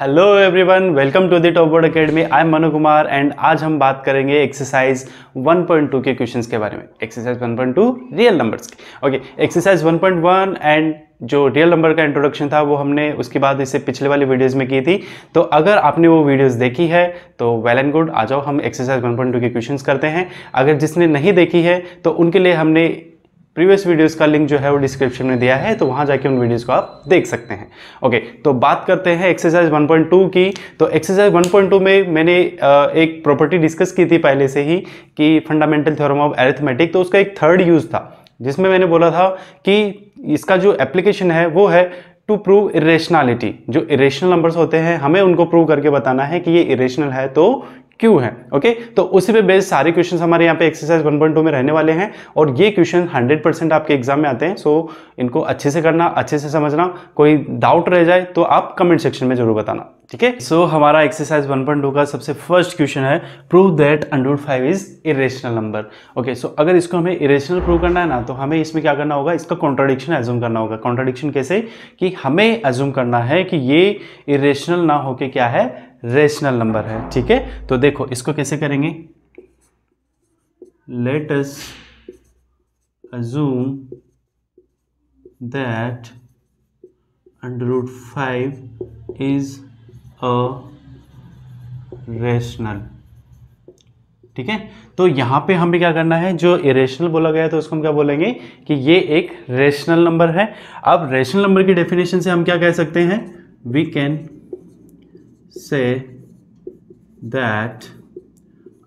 hello everyone welcome to the top board academy I am Manu Kumar and आज हम बात करेंगे एक्सरसाइज 1.2 के क्वेश्चंस के बारे में एक्सरसाइज 1.2 रियल नंबर्स की ओके एक्सरसाइज 1.1 एंड जो रियल नंबर का इंट्रोडक्शन था वो हमने उसके बाद इसे पिछले वाली वीडियोस में की थी तो अगर आपने वो वीडियोस देखी है तो वेल एंड गुड आ जाओ हम एक्सरसाइज 1.2 के क्वेश्चंस करते हैं अगर जिसने नहीं देखी है तो उनके लिए हमने प्रीवियस वीडियोस का लिंक जो है वो डिस्क्रिप्शन में दिया है तो वहाँ जाके उन वीडियोस को आप देख सकते हैं ओके तो बात करते हैं एक्सरसाइज 1.2 की तो एक्सरसाइज 1.2 में मैंने एक प्रॉपर्टी डिस्कस की थी पहले से ही कि फंडामेंटल थ्योरम ऑफ एरिथमेटिक तो उसका एक थर्ड यूज़ था जिसमें मैंने बोला था कि इसका जो एप्लीकेशन है वो है टू प्रूव इरेशनैलिटी जो इरेशनल नंबर्स होते हैं हमें उनको प्रूव करके बताना है कि ये इरेशनल है तो क्यों है ओके तो उसी पे बेस्ड सारे क्वेश्चन हमारे यहाँ पे एक्सरसाइज 1.2 में रहने वाले हैं और ये क्वेश्चन 100% आपके एग्जाम में आते हैं सो इनको अच्छे से करना अच्छे से समझना कोई डाउट रह जाए तो आप कमेंट सेक्शन में जरूर बताना ठीक है सो हमारा एक्सरसाइज 1.2 का सबसे फर्स्ट क्वेश्चन है prove that under five is irrational number okay so अगर इसको हमें इरेशनल प्रूव करना है ना तो हमें इसमें क्या करना होगा इसका कॉन्ट्राडिक्शन एज्यूम करना होगा कॉन्ट्राडिक्शन कैसे कि हमें एज्यूम करना है कि ये इरेशनल ना होके क्या है रेशनल नंबर है ठीक है तो देखो इसको कैसे करेंगे let's assume that under root five is a rational ठीक है तो यहां पे हमें क्या करना है जो इरेशनल बोला गया है तो उसको हम क्या बोलेंगे कि ये एक रेशनल नंबर है अब रेशनल नंबर की डेफिनेशन से हम क्या कह सकते हैं we can say that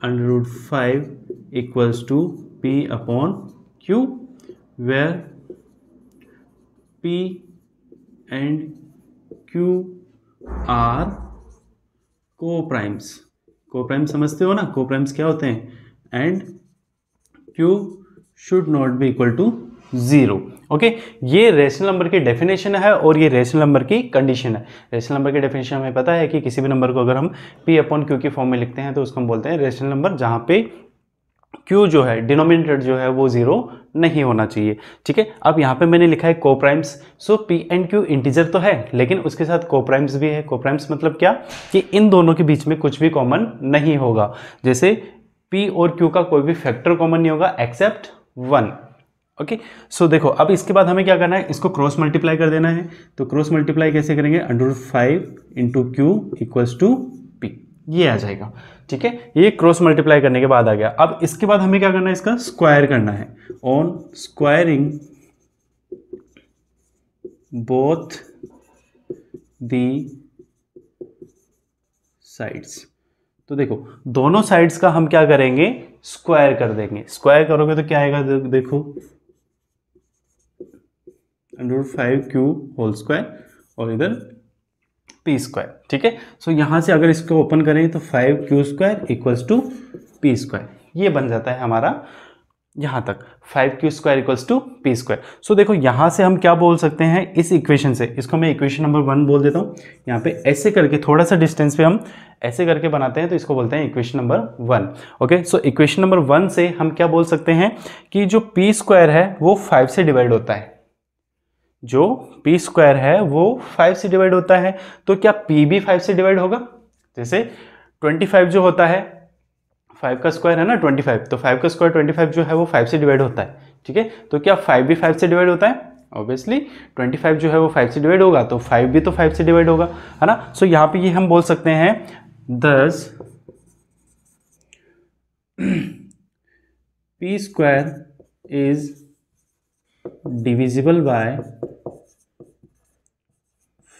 under root 5 equals to P upon Q where P and Q are co-primes co-primes समझते हो ना co-primes क्या होते हैं and Q should not be equal to zero okay ये रेशनल नंबर की डेफिनेशन है और ये रेशनल नंबर की कंडीशन है रेशनल नंबर की डेफिनेशन हमें पता है कि किसी भी नंबर को अगर हम पी अपॉन क्यू की फॉर्म में लिखते हैं तो उसको हम बोलते हैं रेशनल नंबर जहाँ पे क्यू जो है डिनोमिनेटर जो है वो जीरो नहीं होना चाहिए ठीक है अब यहाँ पे मैंने लिखा है coprimes so p and q integer तो है लेकिन उसके साथ कोप्राइम्स भी है कोप्राइम्स मतलब क्या कि इन दोनों के बीच में कुछ भी कॉमन नहीं होगा जैसे पी और क्यू का कोई भी फैक्टर कॉमन नहीं होगा एक्सेप्ट वन ओके सो देखो अब इसके बाद हमें क्या करना है इसको क्रॉस मल्टीप्लाई कर देना है तो क्रॉस मल्टीप्लाई कैसे करेंगे under five into q equals to p ये आ जाएगा ठीक है ये क्रॉस मल्टीप्लाई करने के बाद आ गया अब इसके बाद हमें क्या करना है इसका स्क्वायर करना है on squaring both the sides तो देखो दोनों साइड्स का हम क्या करेंगे स्क्वायर कर देंगे स्क्वायर करोगे तो क्या आएगा देखो root five q whole square और इधर पी स्क्वायर ठीक है सो यहाँ से अगर इसको ओपन करें तो five q square equals to p square ये बन जाता है हमारा यहाँ तक five q square equals to p square so देखो यहाँ से हम क्या बोल सकते हैं इस इक्वेशन से इसको मैं इक्वेशन नंबर वन बोल देता हूँ यहाँ पे ऐसे करके थोड़ा सा डिस्टेंस पे हम ऐसे करके बनाते हैं तो इसको बोलते हैं equation number one okay so equation number one से हम क्या बोल सकते हैं कि जो पी स्क्वायर है वो फाइव से डिवाइड होता है जो पी स्क्वायर है वो फाइव से डिवाइड होता है तो क्या पी भी फाइव से डिवाइड होगा जैसे ट्वेंटी फाइव जो होता है फाइव का स्क्वायर है ना ट्वेंटी फाइव तो फाइव का स्क्वायर ट्वेंटी फाइव जो है वो फाइव से डिवाइड होता है ठीक है तो क्या फाइव भी फाइव से डिवाइड होता है ऑब्वियसली 25 जो है वो 5 से डिवाइड होगा तो 5 भी तो 5 से डिवाइड होगा है ना सो so, यहाँ पे ये हम बोल सकते हैं दस p square is divisible by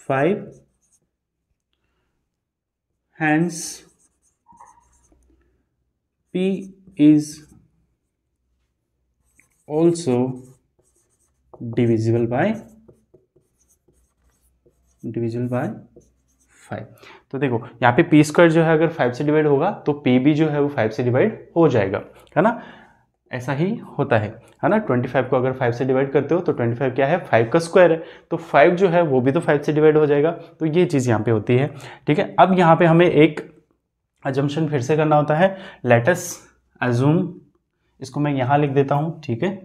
five hence p is also divisible by divisible by five तो देखो यहाँ पे पी स्क्वायर जो है अगर फाइव से डिवाइड होगा तो पी भी जो है वो फाइव से डिवाइड हो जाएगा है ना ऐसा ही होता है है ना 25 को अगर 5 से डिवाइड करते हो तो 25 क्या है 5 का स्क्वायर है तो 5 जो है वो भी तो 5 से डिवाइड हो जाएगा तो ये चीज़ यहाँ पे होती है ठीक है अब यहाँ पे हमें एक एजम्पन फिर से करना होता है लेटस एजूम इसको मैं यहाँ लिख देता हूँ ठीक है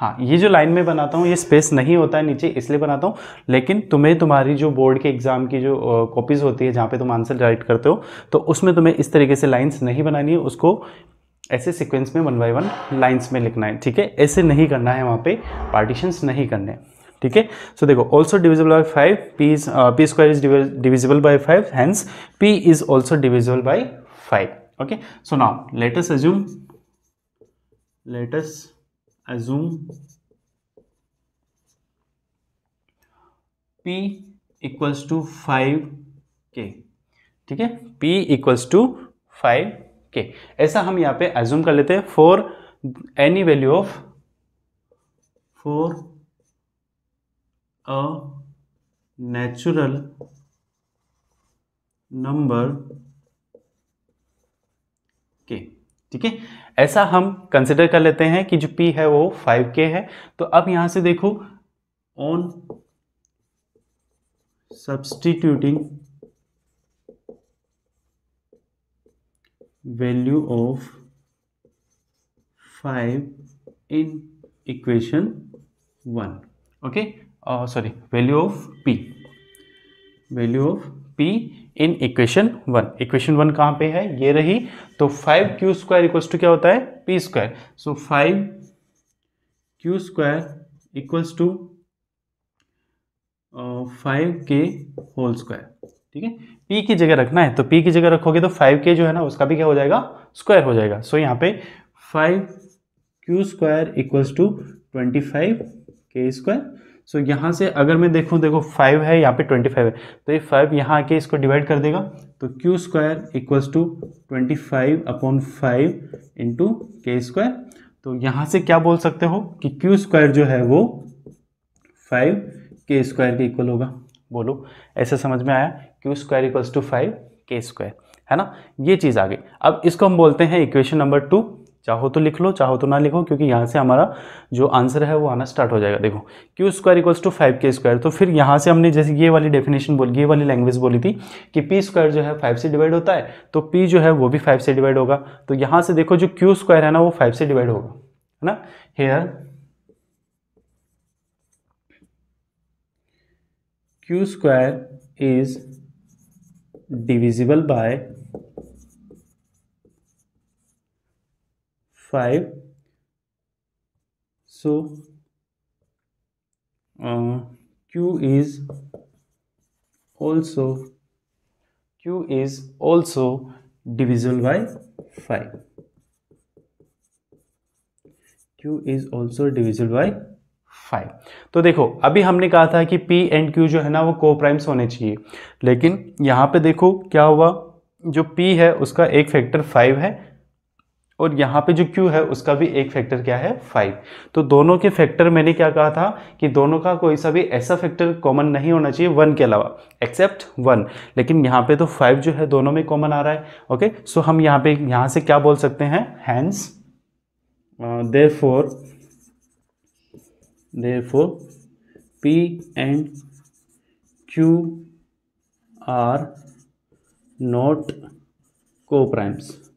हाँ ये जो लाइन में बनाता हूँ ये स्पेस नहीं होता है नीचे इसलिए बनाता हूँ लेकिन तुम्हें तुम्हारी जो बोर्ड के एग्ज़ाम की जो कॉपीज़ होती है जहाँ पे तुम आंसर राइट करते हो तो उसमें तुम्हें इस तरीके से लाइंस नहीं बनानी है उसको ऐसे सीक्वेंस में वन बाय वन लाइन्स में लिखना है ठीक है ऐसे नहीं करना है वहाँ पे पार्टीशंस नहीं करने ठीक है सो देखो also divisible by five p is p square is divisible by five hence p is also divisible by five okay so now let's assume let's assume p equals to five k ठीक है p equals to five okay ऐसा हम यहाँ पे assume कर लेते हैं for any value of for a natural number k ठीक है ऐसा हम कंसिडर कर लेते हैं कि जो p है वो 5k है तो अब यहां से देखो on substituting value of five in equation one okay sorry value of p value of p in equation one equation one कहाँ पे है ये रही तो five q square equals to क्या होता है p square so five q square equals to five k whole square ठीक है पी की जगह रखना है तो पी की जगह रखोगे तो फाइव के जो है ना उसका भी क्या हो जाएगा स्क्वायर हो जाएगा सो so, यहाँ पे five q square equals to twenty five k square so यहाँ से अगर मैं देखूँ देखो फाइव है यहाँ पे ट्वेंटी फाइव है तो ये फाइव यहाँ आके इसको डिवाइड कर देगा तो q square equals to twenty five upon five into k square तो यहाँ से क्या बोल सकते हो कि क्यू स्क्वायर जो है वो फाइव के स्क्वायर के इक्वल होगा बोलो ऐसे समझ में आया q square equals to five k square है ना ये चीज़ आ गई अब इसको हम बोलते हैं इक्वेशन नंबर टू चाहो तो लिख लो चाहो तो ना लिखो क्योंकि यहाँ से हमारा जो आंसर है वो आना स्टार्ट हो जाएगा देखो q square equals to five k square तो फिर यहाँ से हमने जैसे ये वाली डेफिनेशन बोली ये वाली लैंग्वेज बोली थी कि पी स्क्वायर जो है फाइव से डिवाइड होता है तो पी जो है वो भी फाइव से डिवाइड होगा तो यहाँ से देखो जो क्यू स्क्वायर है ना वो फाइव से डिवाइड होगा है ना here q square is divisible by 5 so uh, q is also q is also divisible by 5 q is also divisible by five तो देखो अभी हमने कहा था कि P एंड Q जो है ना वो को प्राइम्स होने चाहिए लेकिन यहाँ पे देखो क्या हुआ जो P है उसका एक फैक्टर फाइव है और यहाँ पे जो Q है उसका भी एक फैक्टर क्या है फाइव तो दोनों के फैक्टर मैंने क्या कहा था कि दोनों का कोई सा भी ऐसा फैक्टर कॉमन नहीं होना चाहिए वन के अलावा एक्सेप्ट वन लेकिन यहाँ पे तो फाइव जो है दोनों में कॉमन आ रहा है ओके सो हम यहाँ पे यहाँ से क्या बोल सकते हैं hence therefore therefore p and q are not co-primes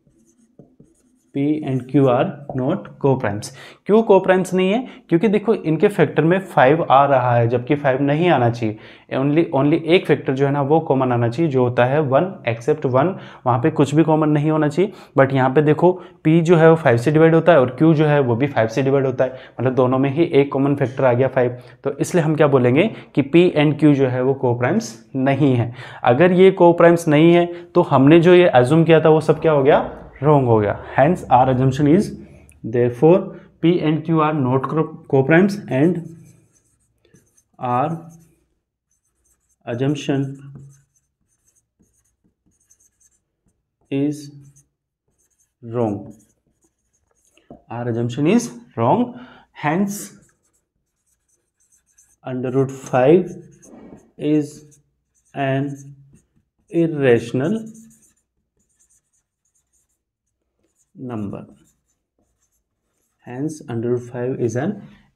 p and q are not coprimes क्यों को प्राइम्स नहीं है क्योंकि देखो इनके फैक्टर में फाइव आ रहा है जबकि फाइव नहीं आना चाहिए ओनली ओनली एक फैक्टर जो है ना वो कॉमन आना चाहिए जो होता है वन एक्सेप्ट वन वहाँ पे कुछ भी कॉमन नहीं होना चाहिए बट यहाँ पे देखो पी जो है वो फाइव से डिवाइड होता है और क्यू जो है वो भी फाइव से डिवाइड होता है मतलब दोनों में ही एक कॉमन फैक्टर आ गया फाइव तो इसलिए हम क्या बोलेंगे कि पी एंड क्यू जो है वो को प्राइम्स नहीं है अगर ये को प्राइम्स नहीं है तो हमने जो ये एज्यूम किया था वो सब क्या हो गया रॉन्ग हो गया hence our assumption is therefore p and q are not coprimes and our assumption is wrong our assumption is wrong hence under root five is an irrational number hence under root 5 is an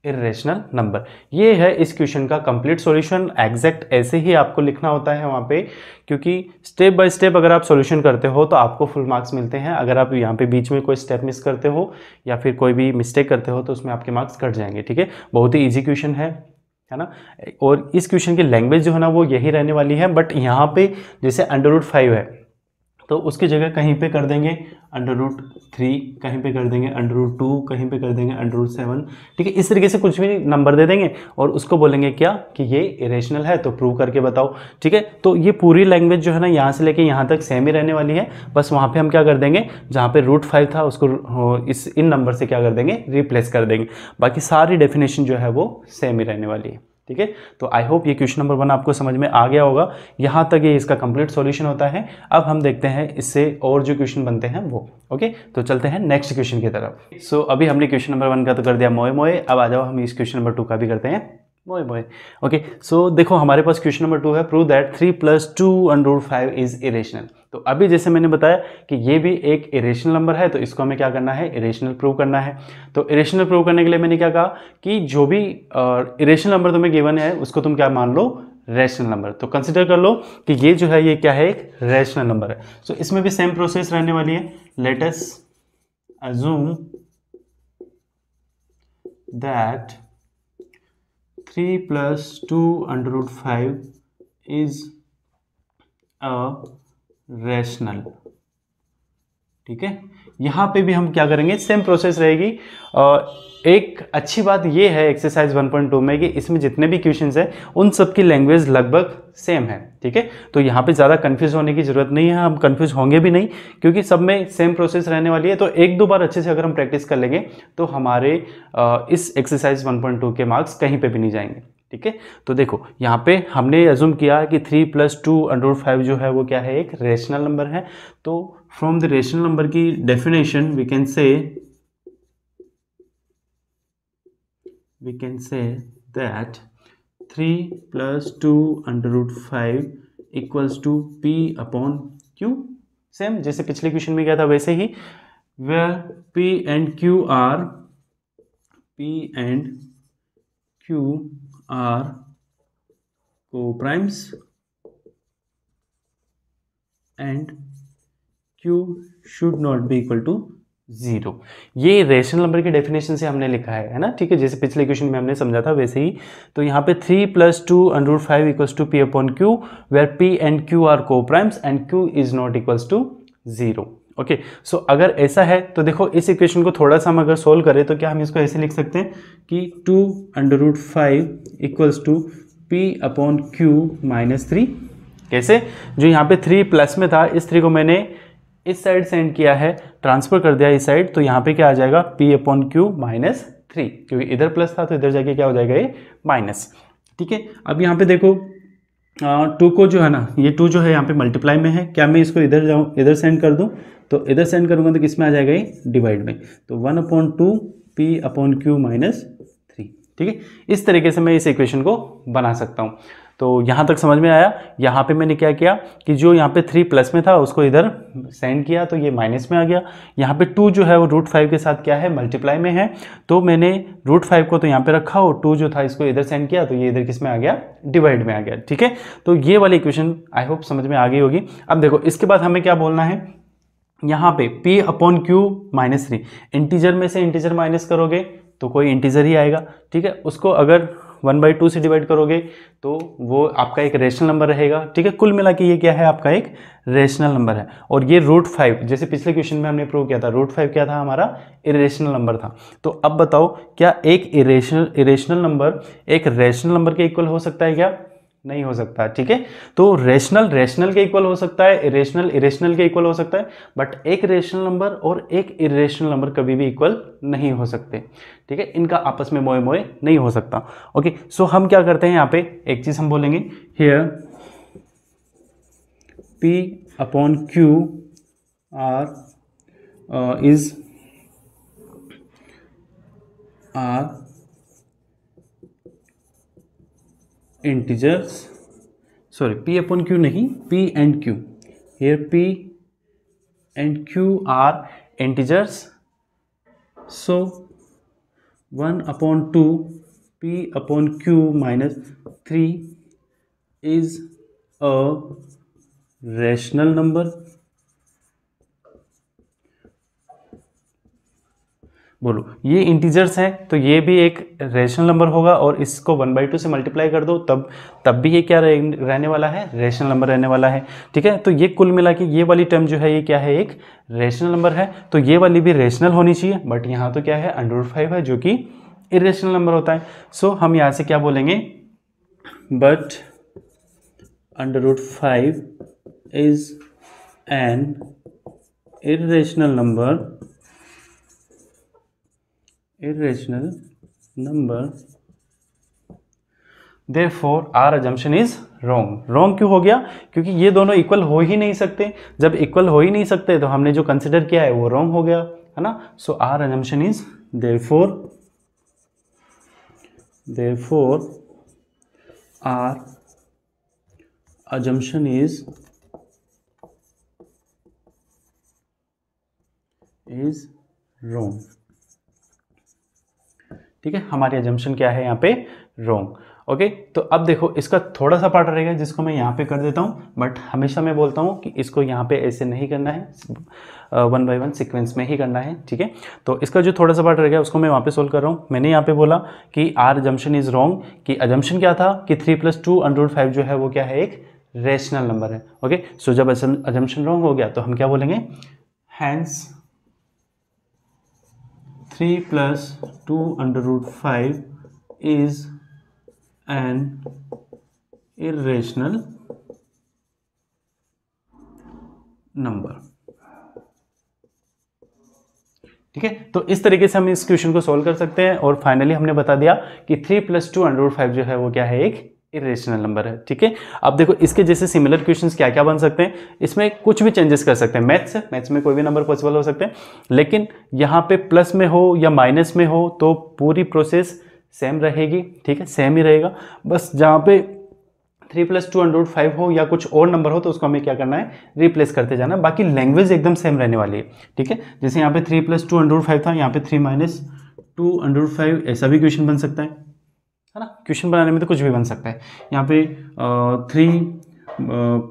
irrational number ये है इस question का complete solution exact ऐसे ही आपको लिखना होता है वहाँ पे क्योंकि स्टेप बाय स्टेप अगर आप सॉल्यूशन करते हो तो आपको फुल मार्क्स मिलते हैं अगर आप यहाँ पे बीच में कोई स्टेप मिस करते हो या फिर कोई भी मिस्टेक करते हो तो उसमें आपके मार्क्स कट जाएंगे ठीक है बहुत ही ईजी क्वेश्चन है है ना और इस क्वेश्चन की लैंग्वेज जो है ना वो यही रहने वाली है बट यहाँ पे जैसे अंडर रूट फाइव है तो उसकी जगह कहीं पे कर देंगे अंडर रूट थ्री कहीं पे कर देंगे अंडर रूट टू कहीं पे कर देंगे अंडर रूट सेवन ठीक है इस तरीके से कुछ भी नंबर दे देंगे और उसको बोलेंगे क्या कि ये इरेशनल है तो प्रूव करके बताओ ठीक है तो ये पूरी लैंग्वेज जो है ना यहाँ से लेके यहाँ तक सेम ही रहने वाली है बस वहाँ पर हम क्या कर देंगे जहाँ पर रूट फाइव था उसको इस इन नंबर से क्या कर देंगे रिप्लेस कर देंगे बाकी सारी डेफिनेशन जो है वो सेम ही रहने वाली है ठीक है तो आई होप ये क्वेश्चन नंबर वन आपको समझ में आ गया होगा यहाँ तक ये इसका कंप्लीट सॉल्यूशन होता है अब हम देखते हैं इससे और जो क्वेश्चन बनते हैं वो ओके तो चलते हैं नेक्स्ट क्वेश्चन की तरफ सो so, अभी हमने क्वेश्चन नंबर वन का तो कर दिया मोए मोए अब आ जाओ हम इस क्वेश्चन नंबर टू का भी करते हैं मोए बॉय ओके सो देखो हमारे पास क्वेश्चन नंबर टू है prove that three plus two under root five is irrational तो अभी जैसे मैंने बताया कि ये भी एक इरेशनल नंबर है तो इसको हमें क्या करना है इरेशनल प्रूव करना है तो इरेशनल प्रूव करने के लिए मैंने क्या कहा कि जो भी इरेशनल नंबर तुम्हें गिवन है उसको तुम क्या मान लो रैशनल नंबर तो कंसिडर कर लो कि ये जो है ये क्या है एक रैशनल नंबर है सो so, इसमें भी सेम प्रोसेस रहने वाली है let's assume that three plus two under root five is a rational ठीक है यहाँ पे भी हम क्या करेंगे सेम प्रोसेस रहेगी एक अच्छी बात ये है एक्सरसाइज 1.2 में कि इसमें जितने भी क्वेश्चन हैं उन सब की लैंग्वेज लगभग सेम है ठीक है तो यहाँ पे ज़्यादा कन्फ्यूज होने की ज़रूरत नहीं है हम कन्फ्यूज़ होंगे भी नहीं क्योंकि सब में सेम प्रोसेस रहने वाली है तो एक दो बार अच्छे से अगर हम प्रैक्टिस कर लेंगे तो हमारे इस एक्सरसाइज वन के मार्क्स कहीं पर भी नहीं जाएंगे ठीक है तो देखो यहाँ पे हमने एजूम किया कि three plus two under five जो है वो क्या है एक रेशनल नंबर है तो फ्रॉम द रेशनल नंबर की definition we can say we can say that three plus two under root five equals to p upon q same जैसे पिछले क्वेश्चन में क्या था वैसे ही where p and q are p and q are co-primes and q should not be equal to zero ये rational number के definition से हमने लिखा है है ना ठीक है जैसे पिछले क्वेश्चन में हमने समझा था वैसे ही तो यहाँ पे three plus two under root five equals to p upon q where p and q are coprimes and q is not equals to zero okay okay, so so अगर ऐसा है तो देखो इस इक्वेशन को थोड़ा सा हम अगर सोल्व करें तो क्या हम इसको ऐसे लिख सकते हैं कि two under root five equals to p upon q minus three कैसे जो यहाँ पे थ्री प्लस में था इस थ्री को मैंने इस साइड सेंड किया है ट्रांसफ़र कर दिया इस साइड तो यहाँ पे क्या आ जाएगा p upon q minus three क्योंकि इधर प्लस था तो इधर जाके क्या हो जाएगा ये माइनस ठीक है अब यहाँ पे देखो टू को जो है ना ये टू जो है यहाँ पे मल्टीप्लाई में है क्या मैं इसको इधर जाऊँ इधर सेंड कर दूँ तो इधर से करूंगा तो किस में आ जाएगा ये डिवाइड में तो one upon two p upon q minus three ठीक है इस तरीके से मैं इस इक्वेशन को बना सकता हूँ तो यहाँ तक समझ में आया यहाँ पे मैंने क्या किया कि जो यहाँ पे थ्री प्लस में था उसको इधर सेंड किया तो ये माइनस में आ गया यहाँ पे टू जो है वो रूट फाइव के साथ क्या है मल्टीप्लाई में है तो मैंने रूट फाइव को तो यहाँ पे रखा और टू जो था इसको इधर सेंड किया तो ये इधर किस में आ गया डिवाइड में आ गया ठीक है तो ये वाली इक्वेशन आई होप समझ में आ गई होगी अब देखो इसके बाद हमें क्या बोलना है यहाँ पे p upon q minus three integer में से इंटीजर माइनस करोगे तो कोई इंटीजर ही आएगा ठीक है उसको अगर वन बाई टू से डिवाइड करोगे तो वो आपका एक रेशनल नंबर रहेगा ठीक है कुल मिला के ये क्या है आपका एक रेशनल नंबर है और ये रूट फाइव जैसे पिछले क्वेश्चन में हमने प्रूव किया था रूट फाइव क्या था हमारा इरेशनल नंबर था तो अब बताओ क्या एक इरेशनल इरेशनल नंबर एक रेशनल नंबर के इक्वल हो सकता है क्या नहीं हो सकता ठीक है तो रेशनल रेशनल के इक्वल हो सकता है इरेशनल इरेशनल के इक्वल हो सकता है बट एक रेशनल नंबर और एक इरेशनल नंबर कभी भी इक्वल नहीं हो सकते ठीक है इनका आपस में मोए मोए नहीं हो सकता ओके सो हम क्या करते हैं यहाँ पे एक चीज़ हम बोलेंगे here p upon q are is are integers sorry p upon q नहीं p and q here p and q are integers so one upon two p upon q minus three is a rational number बोलो ये integers हैं तो ये भी एक rational number होगा और इसको वन बाई टू से मल्टीप्लाई कर दो तब तब भी ये क्या रहने वाला है रेशनल नंबर रहने वाला है ठीक है तो ये कुल मिला के ये वाली टर्म जो है ये क्या है एक रेशनल नंबर है तो ये वाली भी रेशनल होनी चाहिए बट यहाँ तो क्या है अंडर फाइव है जो कि इरेशनल नंबर होता है सो हम यहाँ से क्या बोलेंगे but under root five is an irrational number irrational number number for our assumption is wrong wrong क्यों हो गया क्योंकि ये दोनों इक्वल हो ही नहीं सकते जब इक्वल हो ही नहीं सकते तो हमने जो कंसिडर किया है वो रोंग हो गया है ना so our assumption is for therefore for our assumption is is wrong ठीक है हमारी एजम्पन क्या है यहाँ पे रॉन्ग ओके तो अब देखो इसका थोड़ा सा पार्ट रहेगा जिसको मैं यहाँ पे कर देता हूँ बट हमेशा मैं बोलता हूँ कि इसको यहाँ पे ऐसे नहीं करना है वन बाय वन सीक्वेंस में ही करना है ठीक है तो इसका जो थोड़ा सा पार्ट रहेगा उसको मैं वहाँ पे सोल्व कर रहा हूँ मैंने यहाँ पे बोला कि आर जम्पन इज़ रॉन्ग कि एजम्पन क्या था कि थ्री प्लस टू फाइव जो है वो क्या है एक रेशनल नंबर है ओके सो so, जब एजम्पन रॉन्ग हो गया तो हम क्या बोलेंगे hence three plus two under root five is an irrational number ठीक है तो इस तरीके से हम इस क्वेश्चन को सॉल्व कर सकते हैं और फाइनली हमने बता दिया कि three plus two under five जो है वो क्या है एक इरेशनल नंबर है ठीक है अब देखो इसके जैसे सिमिलर क्वेश्चंस क्या क्या बन सकते हैं इसमें कुछ भी चेंजेस कर सकते हैं मैथ्स है मैथ्स में कोई भी नंबर पॉसिबल हो सकते हैं लेकिन यहाँ पे प्लस में हो या माइनस में हो तो पूरी प्रोसेस सेम रहेगी ठीक है सेम ही रहेगा बस जहाँ पे three plus two under root five हो या कुछ और नंबर हो तो उसको हमें क्या करना है रिप्लेस करते जाना बाकी लैंग्वेज एकदम सेम रहने वाली है ठीक है जैसे यहाँ पे three plus two under root five था यहाँ पे three minus two under root five ऐसा भी क्वेश्चन बन सकता है है ना क्वेश्चन बनाने में तो कुछ भी बन सकता है यहाँ पे three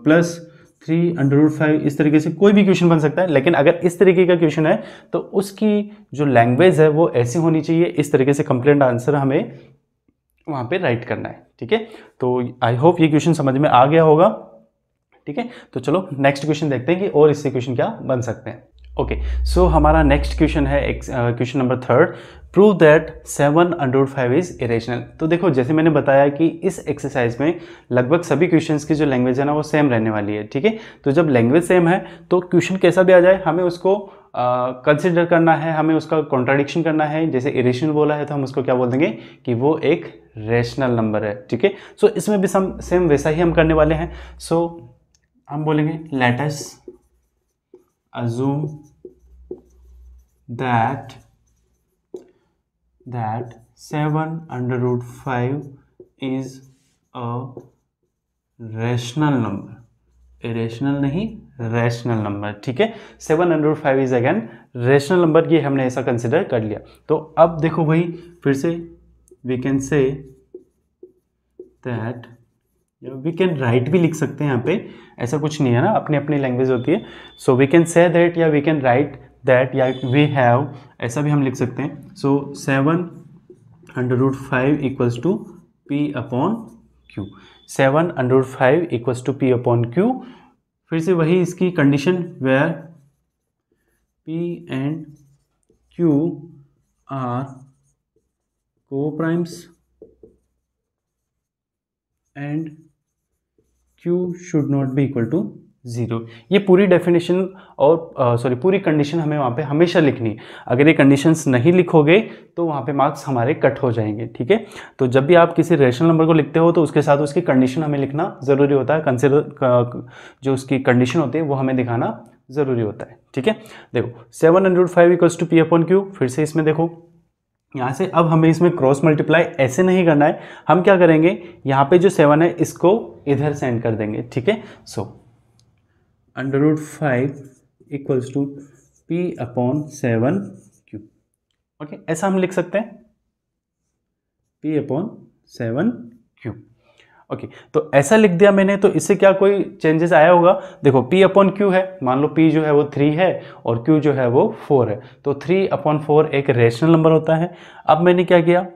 plus three under root five इस तरीके से कोई भी क्वेश्चन बन सकता है लेकिन अगर इस तरीके का क्वेश्चन है तो उसकी जो लैंग्वेज है वो ऐसी होनी चाहिए इस तरीके से कंप्लेंट आंसर हमें वहाँ पे राइट करना है ठीक है तो आई होप ये क्वेश्चन समझ में आ गया होगा ठीक है तो चलो नेक्स्ट क्वेश्चन देखते हैं कि और इससे क्वेश्चन क्या बन सकते हैं ओके okay, सो so हमारा नेक्स्ट क्वेश्चन है question number third prove that seven under five is irrational तो देखो जैसे मैंने बताया कि इस एक्सरसाइज में लगभग सभी क्वेश्चंस की जो लैंग्वेज है ना वो सेम रहने वाली है ठीक है तो जब लैंग्वेज सेम है तो क्वेश्चन कैसा भी आ जाए हमें उसको कंसिडर uh, करना है हमें उसका कॉन्ट्राडिक्शन करना है जैसे इरेशनल बोला है तो हम उसको क्या बोल देंगे कि वो एक रेशनल नंबर है ठीक है सो इसमें भी सम सेम वैसा ही हम करने वाले हैं सो so, हम बोलेंगे let's assume that that 7 under root 5 is a rational number irrational नहीं रैशनल नंबर ठीक है seven under five is again rational number की हमने ऐसा कंसिडर कर लिया तो अब देखो भाई फिर से we can say that we can write भी लिख सकते हैं यहाँ पे ऐसा कुछ नहीं है ना अपनी अपनी लैंग्वेज होती है so we can say that या वी कैन राइट दैट या वी हैव ऐसा भी हम लिख सकते हैं so seven under root five equals to p upon q seven under root five equals to p upon q फिर से वही इसकी condition where p and q are coprimes and q should not be equal to zero ये पूरी definition और sorry पूरी condition हमें वहाँ पे हमेशा लिखनी है अगर ये कंडीशंस नहीं लिखोगे तो वहाँ पे मार्क्स हमारे कट हो जाएंगे ठीक है तो जब भी आप किसी रेशनल नंबर को लिखते हो तो उसके साथ उसकी कंडीशन हमें लिखना ज़रूरी होता है कंसिडर जो उसकी कंडीशन होती है वो हमें दिखाना ज़रूरी होता है ठीक है देखो seven hundred five equals to p upon q फिर से इसमें देखो यहाँ से अब हमें इसमें क्रॉस मल्टीप्लाई ऐसे नहीं करना है हम क्या करेंगे यहाँ पे जो सेवन है इसको इधर सेंड कर देंगे ठीक है so so, under root five equals to p upon seven q okay ऐसा हम लिख सकते हैं p upon seven q okay तो ऐसा लिख दिया मैंने तो इससे क्या कोई चेंजेस आया होगा देखो p अपॉन क्यू है मान लो p जो है वो थ्री है और q जो है वो फोर है तो थ्री अपॉन फोर एक रेशनल नंबर होता है अब मैंने क्या किया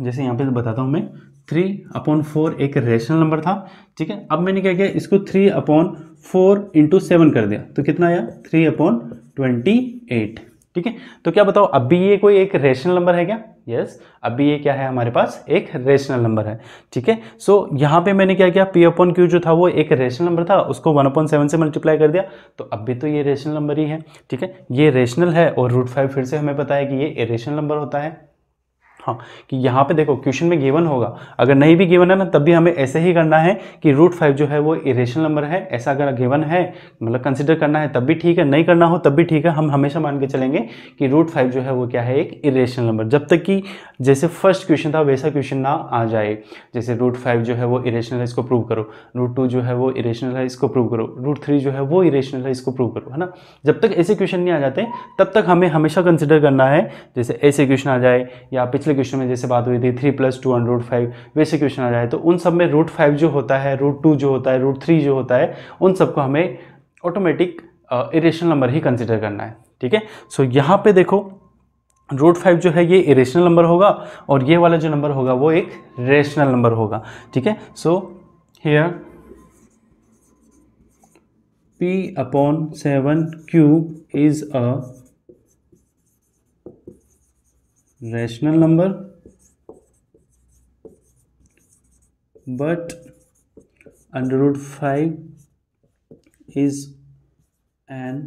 जैसे यहाँ पे तो बताता हूँ मैं थ्री अपॉन फोर एक रेशनल नंबर था ठीक है अब मैंने क्या किया इसको three upon four into seven कर दिया तो कितना आया थ्री अपॉन ट्वेंटी एट ठीक है तो क्या बताओ अब भी ये कोई एक रेशनल नंबर है क्या यस yes, अभी ये क्या है हमारे पास एक रेशनल नंबर है ठीक है सो यहाँ पे मैंने क्या किया पी अपॉन क्यू जो था वो एक रेशनल नंबर था उसको वन अपॉन सेवन से मल्टीप्लाई कर दिया तो अब भी तो ये रेशनल नंबर ही है ठीक है ये रेशनल है और रूट फाइव फिर से हमें पता है कि ये रेशनल नंबर होता है हाँ कि यहाँ पे देखो क्वेश्चन में गिवन होगा अगर नहीं भी गिवन है ना तब भी हमें ऐसे ही करना है कि रूट फाइव जो है वो इरेशनल नंबर है ऐसा अगर गिवन है मतलब कंसिडर करना है तब भी ठीक है नहीं करना हो तब भी ठीक है हम हमेशा मान के चलेंगे कि रूट फाइव जो है वो क्या है एक इरेशनल नंबर जब तक कि जैसे फर्स्ट क्वेश्चन था वैसा क्वेश्चन ना आ जाए जैसे रूट फाइव जो है वो इरेशनल है इसको प्रूव करो रूट टू जो है वो इरेशनल है इसको प्रूव करो रूट थ्री जो है वो इरेशनल है इसको प्रूव करो है ना जब तक ऐसे क्वेश्चन नहीं आ जाते तब तक हमें हमेशा कंसिडर करना है जैसे ऐसे क्वेश्चन आ जाए या पिछले क्वेश्चन में जैसे बात हुई थी three plus two under root five वैसे क्वेश्चन आ जाए तो उन सब में रूट फाइव जो होता है रूट टू जो होता है रूट थ्री जो होता है उन सबको हमें ऑटोमेटिक इरेशनल नंबर ही कंसिडर करना है ठीक है सो यहाँ पर देखो रूट फाइव जो है ये इरेशनल नंबर होगा और ये वाला जो नंबर होगा वो एक रेशनल नंबर होगा ठीक है so here p upon seven q is a rational number but under under root five is an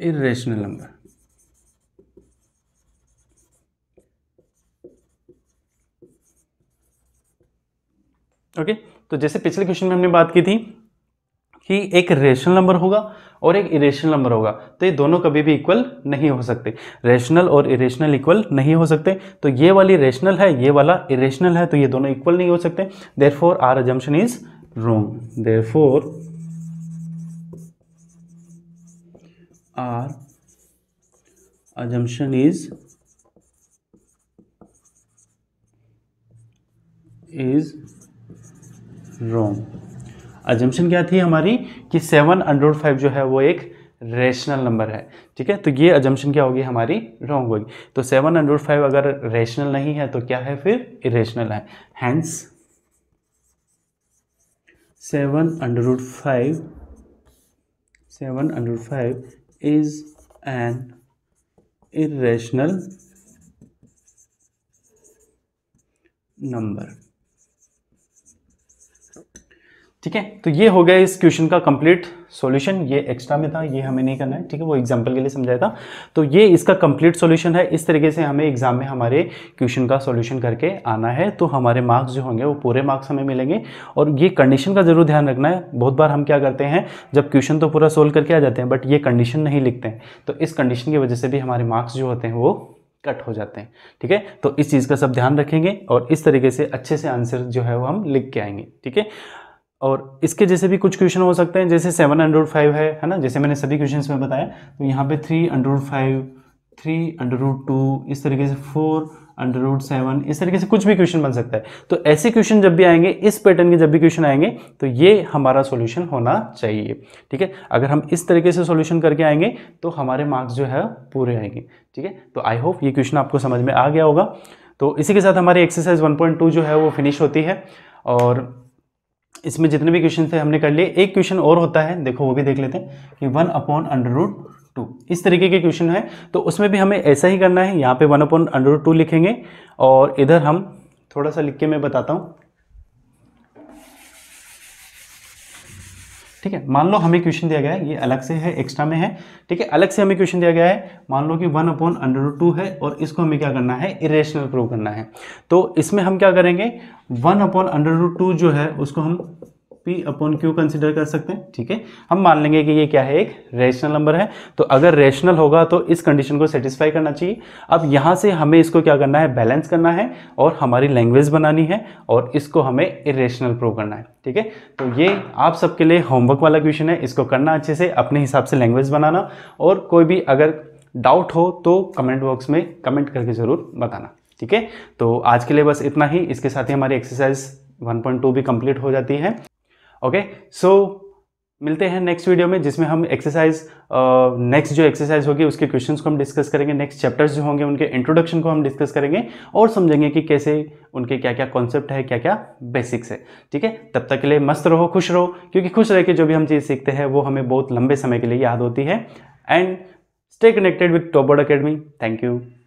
irrational number okay तो जैसे पिछले क्वेश्चन में हमने बात की थी कि एक रेशनल नंबर होगा और एक इरेशनल नंबर होगा तो ये दोनों कभी भी इक्वल नहीं हो सकते रेशनल और इरेशनल इक्वल नहीं हो सकते तो ये वाली रेशनल है ये वाला इरेशनल है तो ये दोनों इक्वल नहीं हो सकते therefore our assumption is wrong therefore our assumption is is wrong assumption क्या थी हमारी कि सेवन अंड्रोड फाइव जो है वो एक रेशनल नंबर है ठीक है तो ये अजम्पन क्या होगी हमारी रॉन्ग होगी तो सेवन अंड्रोड फाइव अगर रेशनल नहीं है तो क्या है फिर इरेशनल है hence seven under root five seven five is an irrational number ठीक है तो ये हो गया इस क्वेश्चन का कंप्लीट सॉल्यूशन ये एक्स्ट्रा में था ये हमें नहीं करना है ठीक है वो एग्जांपल के लिए समझाया था तो ये इसका कंप्लीट सॉल्यूशन है इस तरीके से हमें एग्जाम में हमारे क्वेश्चन का सॉल्यूशन करके आना है तो हमारे मार्क्स जो होंगे वो पूरे मार्क्स हमें मिलेंगे और ये कंडीशन का जरूर ध्यान रखना है बहुत बार हम क्या करते हैं जब क्वेश्चन तो पूरा सोल्व करके आ जाते हैं बट ये कंडीशन नहीं लिखते हैं तो इस कंडीशन की वजह से भी हमारे मार्क्स जो होते हैं वो कट हो जाते हैं ठीक है तो इस चीज़ का सब ध्यान रखेंगे और इस तरीके से अच्छे से आंसर जो है वो हम लिख के आएंगे ठीक है और इसके जैसे भी कुछ क्वेश्चन हो सकते हैं जैसे सेवन अंडर फाइव है है ना जैसे मैंने सभी क्वेश्चन में बताया तो यहाँ पे three under five three under root two इस तरीके से फोर अंडर रूट सेवन इस तरीके से कुछ भी क्वेश्चन बन सकता है तो ऐसे क्वेश्चन जब भी आएंगे इस पैटर्न के जब भी क्वेश्चन आएंगे तो ये हमारा सोल्यूशन होना चाहिए ठीक है अगर हम इस तरीके से सोल्यूशन करके आएंगे तो हमारे मार्क्स जो है पूरे आएंगे ठीक है तो आई होप ये क्वेश्चन आपको समझ में आ गया होगा तो इसी के साथ हमारी एक्सरसाइज टू जो है वो फिनिश होती है और इसमें जितने भी क्वेश्चन थे हमने कर लिए एक क्वेश्चन और होता है देखो वो भी देख लेते हैं कि one upon under root two इस तरीके के क्वेश्चन है तो उसमें भी हमें ऐसा ही करना है यहाँ पे one upon under root two लिखेंगे और इधर हम थोड़ा सा लिख के मैं बताता हूँ ठीक है मान लो हमें क्वेश्चन दिया गया है ये अलग से है एक्स्ट्रा में है ठीक है अलग से हमें क्वेश्चन दिया गया है मान लो कि वन अपॉन अंडर टू है और इसको हमें क्या करना है इरेशनल प्रूव करना है तो इसमें हम क्या करेंगे वन अपॉन अंडर टू जो है उसको हम पी अपॉन क्यू कंसिडर कर सकते हैं ठीक है हम मान लेंगे कि ये क्या है एक रेशनल नंबर है तो अगर रेशनल होगा तो इस कंडीशन को सेटिस्फाई करना चाहिए अब यहाँ से हमें इसको क्या करना है बैलेंस करना है और हमारी लैंग्वेज बनानी है और इसको हमें इरेशनल प्रूव करना है ठीक है तो ये आप सबके लिए होमवर्क वाला क्वेश्चन है इसको करना अच्छे से अपने हिसाब से लैंग्वेज बनाना और कोई भी अगर डाउट हो तो कमेंट बॉक्स में कमेंट करके ज़रूर बताना ठीक है तो आज के लिए बस इतना ही इसके साथ ही हमारी एक्सरसाइज 1.2 भी कंप्लीट हो जाती है ओके सो मिलते हैं नेक्स्ट वीडियो में जिसमें हम एक्सरसाइज नेक्स्ट जो एक्सरसाइज होगी उसके क्वेश्चंस को हम डिस्कस करेंगे नेक्स्ट चैप्टर्स जो होंगे उनके इंट्रोडक्शन को हम डिस्कस करेंगे और समझेंगे कि कैसे उनके क्या क्या कॉन्सेप्ट है क्या क्या बेसिक्स है ठीक है तब तक के लिए मस्त रहो खुश रहो क्योंकि खुश रह के जो भी हम चीज़ सीखते हैं वो हमें बहुत लंबे समय के लिए याद होती है and stay connected with toppered academy thank you